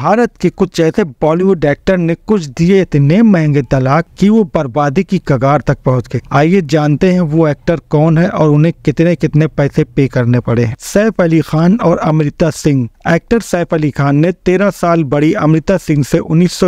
भारत के कुछ ऐसे बॉलीवुड एक्टर ने कुछ दिए इतने महंगे तलाक कि वो बर्बादी की कगार तक पहुंच गए आइए जानते हैं वो एक्टर कौन है और उन्हें कितने कितने पैसे पे करने पड़े हैं सैफ अली खान और अमृता सिंह एक्टर सैफ अली खान ने तेरह साल बड़ी अमृता सिंह से उन्नीस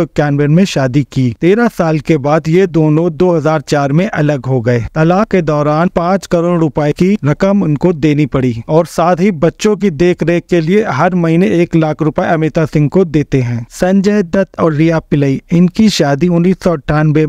में शादी की तेरह साल के बाद ये दोनों 2004 में अलग हो गए तलाक के दौरान पाँच करोड़ रुपए की रकम उनको देनी पड़ी और साथ ही बच्चों की देख के लिए हर महीने एक लाख रुपए अमृता सिंह को दे देते हैं संजय दत्त और रिया पिलई इनकी शादी उन्नीस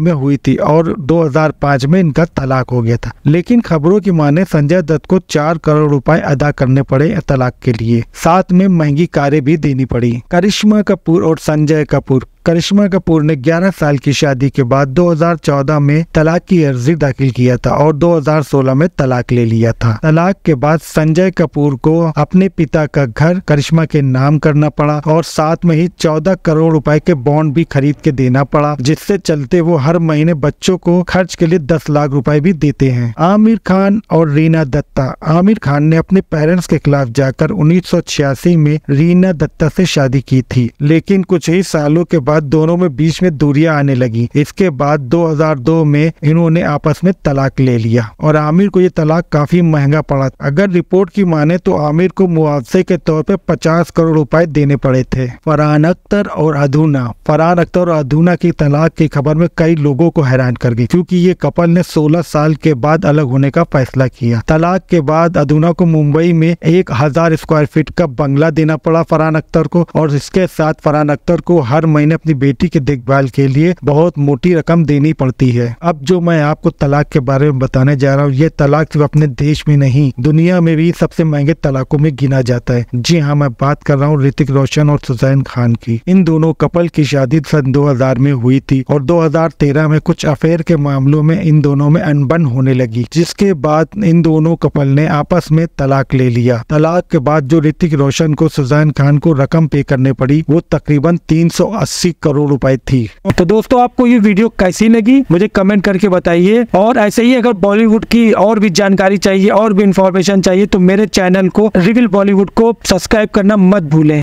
में हुई थी और 2005 में इनका तलाक हो गया था लेकिन खबरों की माने संजय दत्त को चार करोड़ रुपए अदा करने पड़े तलाक के लिए साथ में महंगी कारें भी देनी पड़ी करिश्मा कपूर और संजय कपूर करिश्मा कपूर ने 11 साल की शादी के बाद 2014 में तलाक की अर्जी दाखिल किया था और 2016 में तलाक ले लिया था तलाक के बाद संजय कपूर को अपने पिता का घर करिश्मा के नाम करना पड़ा और साथ में ही 14 करोड़ रुपए के बॉन्ड भी खरीद के देना पड़ा जिससे चलते वो हर महीने बच्चों को खर्च के लिए दस लाख रूपए भी देते हैं आमिर खान और रीना दत्ता आमिर खान ने अपने पेरेंट्स के खिलाफ जाकर उन्नीस में रीना दत्ता से शादी की थी लेकिन कुछ ही सालों के बाद बाद दोनों में बीच में दूरियां आने लगी इसके बाद 2002 में इन्होंने आपस में तलाक ले लिया और आमिर को ये तलाक काफी महंगा पड़ा अगर रिपोर्ट की माने तो आमिर को मुआवजे के तौर पर पचास करोड़ रुपए देने पड़े थे फरहान अख्तर और अधूना फरहान अख्तर और अधूना की तलाक की खबर में कई लोगों को हैरान कर गई क्योंकि ये कपल ने 16 साल के बाद अलग होने का फैसला किया तलाक के बाद अधूना को मुंबई में एक हजार स्क्वायर फीट का बंगला देना पड़ा फरहान अख्तर को और इसके साथ फरहान अख्तर को हर महीने अपनी बेटी की देखभाल के लिए बहुत मोटी रकम देनी पड़ती है अब जो मैं आपको तलाक के बारे में बताने जा रहा हूँ ये तलाक सिर्फ अपने देश में नहीं दुनिया में भी सबसे महंगे तलाकों में गिना जाता है जी हाँ मैं बात कर रहा हूँ ऋतिक रोशन और सुजैन खान की इन दोनों कपल की शादी सन दो में हुई थी और दो में कुछ अफेयर के मामलों में इन दोनों में अनबन होने लगी जिसके बाद इन दोनों कपल ने आपस में तलाक ले लिया तलाक के बाद जो ऋतिक रोशन को सुजैन खान को रकम पे करने पड़ी वो तकरीबन 380 करोड़ रुपए थी तो दोस्तों आपको ये वीडियो कैसी लगी मुझे कमेंट करके बताइए और ऐसे ही अगर बॉलीवुड की और भी जानकारी चाहिए और भी इंफॉर्मेशन चाहिए तो मेरे चैनल को रिविल बॉलीवुड को सब्सक्राइब करना मत भूलें